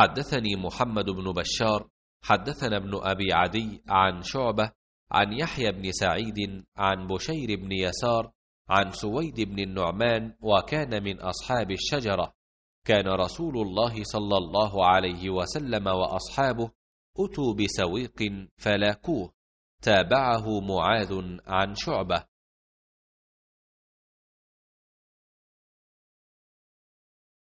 حدثني محمد بن بشار حدثنا ابن أبي عدي عن شعبة عن يحيى بن سعيد عن بشير بن يسار عن سويد بن النعمان وكان من أصحاب الشجرة كان رسول الله صلى الله عليه وسلم وأصحابه أتوا بسويق فلاكوه تابعه معاذ عن شعبة